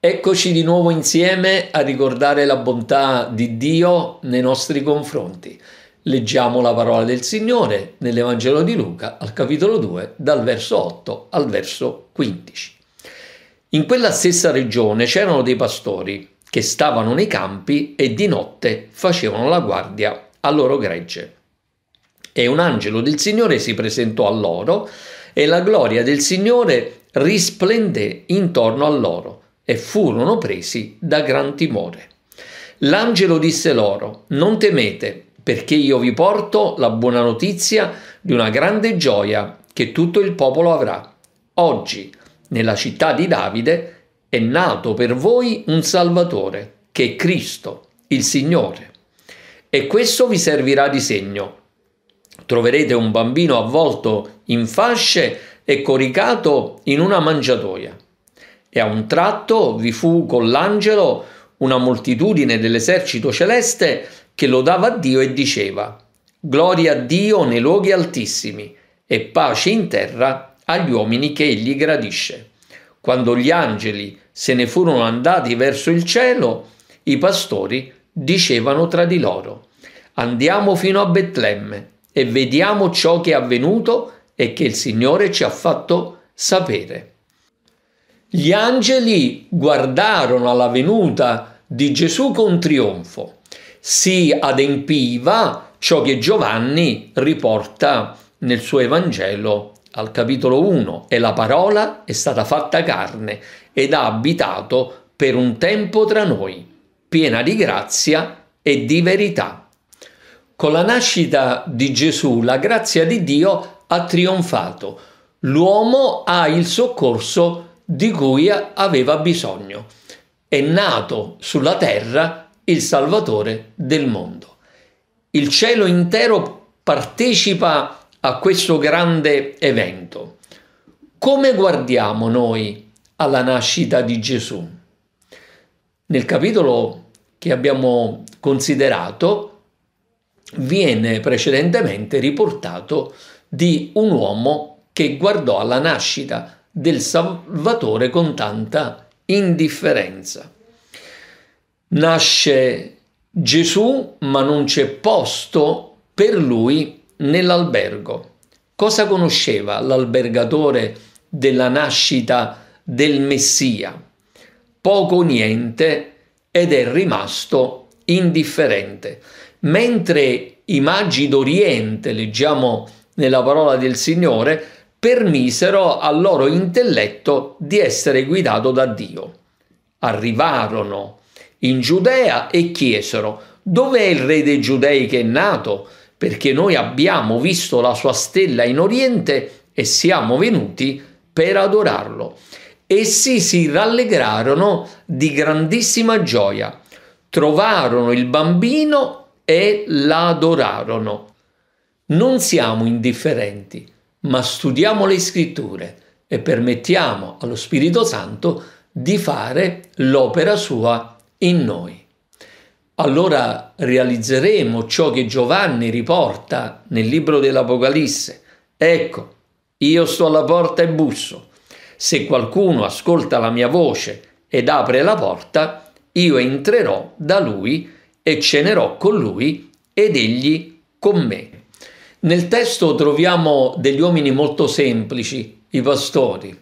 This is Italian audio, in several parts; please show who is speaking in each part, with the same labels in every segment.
Speaker 1: Eccoci di nuovo insieme a ricordare la bontà di Dio nei nostri confronti. Leggiamo la parola del Signore nell'Evangelo di Luca al capitolo 2 dal verso 8 al verso 15. In quella stessa regione c'erano dei pastori che stavano nei campi e di notte facevano la guardia a loro gregge. E un angelo del Signore si presentò a loro e la gloria del Signore risplendé intorno a loro e furono presi da gran timore. L'angelo disse loro, non temete, perché io vi porto la buona notizia di una grande gioia che tutto il popolo avrà. Oggi, nella città di Davide, è nato per voi un Salvatore, che è Cristo, il Signore. E questo vi servirà di segno. Troverete un bambino avvolto in fasce e coricato in una mangiatoia. E a un tratto vi fu con l'angelo una moltitudine dell'esercito celeste che lodava Dio e diceva Gloria a Dio nei luoghi altissimi e pace in terra agli uomini che egli gradisce. Quando gli angeli se ne furono andati verso il cielo, i pastori dicevano tra di loro Andiamo fino a Betlemme e vediamo ciò che è avvenuto e che il Signore ci ha fatto sapere. Gli angeli guardarono alla venuta di Gesù con trionfo si adempiva ciò che Giovanni riporta nel suo Evangelo al capitolo 1 e la parola è stata fatta carne ed ha abitato per un tempo tra noi, piena di grazia e di verità. Con la nascita di Gesù la grazia di Dio ha trionfato, l'uomo ha il soccorso di cui aveva bisogno. È nato sulla terra il Salvatore del mondo. Il cielo intero partecipa a questo grande evento. Come guardiamo noi alla nascita di Gesù? Nel capitolo che abbiamo considerato viene precedentemente riportato di un uomo che guardò alla nascita del Salvatore con tanta indifferenza. Nasce Gesù, ma non c'è posto per lui nell'albergo. Cosa conosceva l'albergatore della nascita del Messia? Poco o niente ed è rimasto indifferente. Mentre i magi d'Oriente, leggiamo nella parola del Signore, permisero al loro intelletto di essere guidato da Dio. Arrivarono in Giudea e chiesero dov'è il re dei Giudei che è nato? Perché noi abbiamo visto la sua stella in oriente e siamo venuti per adorarlo. Essi si rallegrarono di grandissima gioia, trovarono il bambino e l'adorarono. Non siamo indifferenti, ma studiamo le scritture e permettiamo allo Spirito Santo di fare l'opera sua in noi. Allora realizzeremo ciò che Giovanni riporta nel libro dell'Apocalisse. Ecco, io sto alla porta e busso. Se qualcuno ascolta la mia voce ed apre la porta, io entrerò da lui e cenerò con lui ed egli con me. Nel testo troviamo degli uomini molto semplici, i pastori.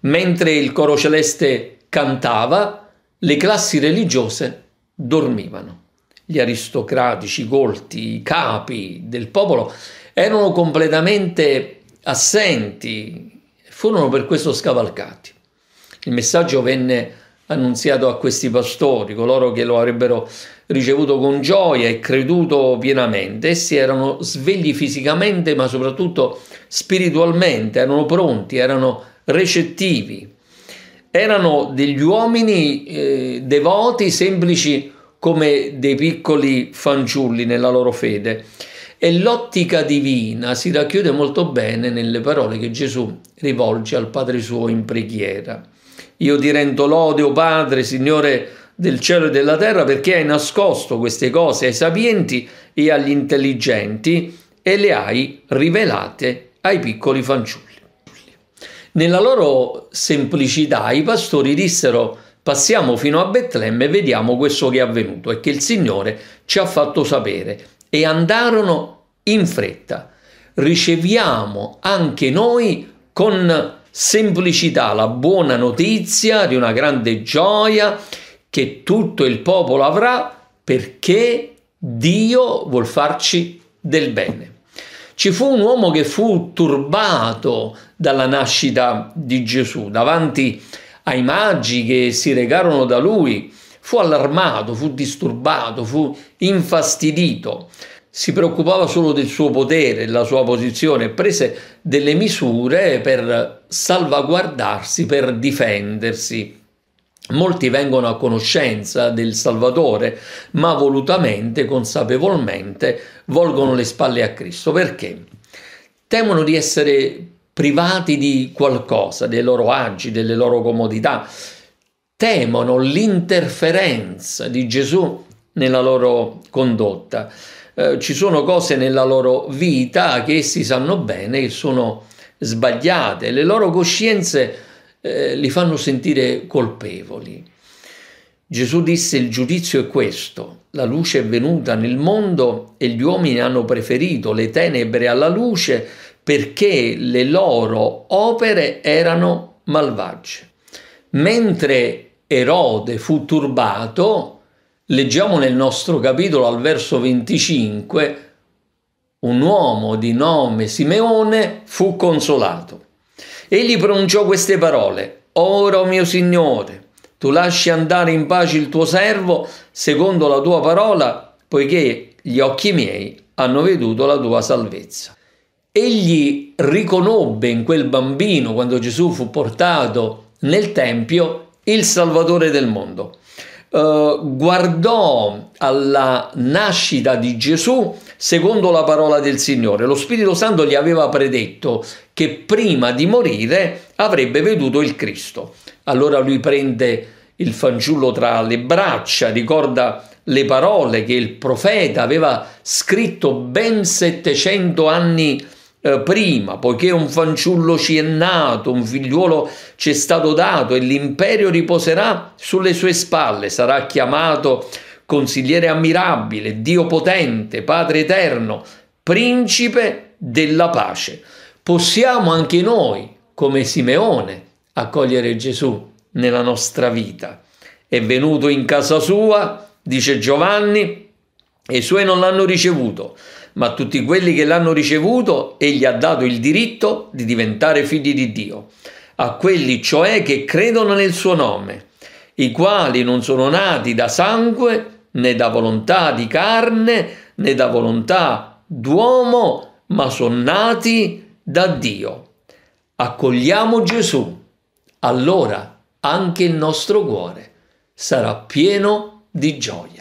Speaker 1: Mentre il coro celeste cantava, le classi religiose dormivano. Gli aristocratici, i colti, i capi del popolo erano completamente assenti, furono per questo scavalcati. Il messaggio venne annunziato a questi pastori, coloro che lo avrebbero ricevuto con gioia e creduto pienamente. Essi erano svegli fisicamente, ma soprattutto spiritualmente, erano pronti, erano recettivi erano degli uomini eh, devoti, semplici come dei piccoli fanciulli nella loro fede. E l'ottica divina si racchiude molto bene nelle parole che Gesù rivolge al Padre suo in preghiera. Io ti rendo lode, o Padre, Signore del cielo e della terra, perché hai nascosto queste cose ai sapienti e agli intelligenti e le hai rivelate ai piccoli fanciulli. Nella loro semplicità i pastori dissero passiamo fino a Betlemme e vediamo questo che è avvenuto e che il Signore ci ha fatto sapere e andarono in fretta. Riceviamo anche noi con semplicità la buona notizia di una grande gioia che tutto il popolo avrà perché Dio vuol farci del bene. Ci fu un uomo che fu turbato dalla nascita di Gesù davanti ai magi che si recarono da lui. Fu allarmato, fu disturbato, fu infastidito. Si preoccupava solo del suo potere, della sua posizione, prese delle misure per salvaguardarsi, per difendersi. Molti vengono a conoscenza del Salvatore, ma volutamente, consapevolmente, volgono le spalle a Cristo. Perché? Temono di essere privati di qualcosa, dei loro agi, delle loro comodità. Temono l'interferenza di Gesù nella loro condotta. Eh, ci sono cose nella loro vita che essi sanno bene che sono sbagliate, le loro coscienze eh, li fanno sentire colpevoli. Gesù disse il giudizio è questo, la luce è venuta nel mondo e gli uomini hanno preferito le tenebre alla luce perché le loro opere erano malvagie. Mentre Erode fu turbato, leggiamo nel nostro capitolo al verso 25, un uomo di nome Simeone fu consolato. Egli pronunciò queste parole, Ora mio Signore, tu lasci andare in pace il tuo servo secondo la tua parola, poiché gli occhi miei hanno veduto la tua salvezza. Egli riconobbe in quel bambino, quando Gesù fu portato nel Tempio, il Salvatore del mondo. Uh, guardò alla nascita di Gesù secondo la parola del Signore. Lo Spirito Santo gli aveva predetto che prima di morire avrebbe veduto il Cristo. Allora lui prende il fanciullo tra le braccia, ricorda le parole che il profeta aveva scritto ben 700 anni eh, prima, poiché un fanciullo ci è nato, un figliuolo ci è stato dato e l'impero riposerà sulle sue spalle, sarà chiamato consigliere ammirabile, Dio potente, Padre eterno, principe della pace. Possiamo anche noi, come Simeone, accogliere Gesù nella nostra vita. È venuto in casa sua, dice Giovanni, e i suoi non l'hanno ricevuto, ma tutti quelli che l'hanno ricevuto, egli ha dato il diritto di diventare figli di Dio, a quelli cioè che credono nel suo nome, i quali non sono nati da sangue, né da volontà di carne né da volontà d'uomo, ma sono nati da Dio. Accogliamo Gesù, allora anche il nostro cuore sarà pieno di gioia.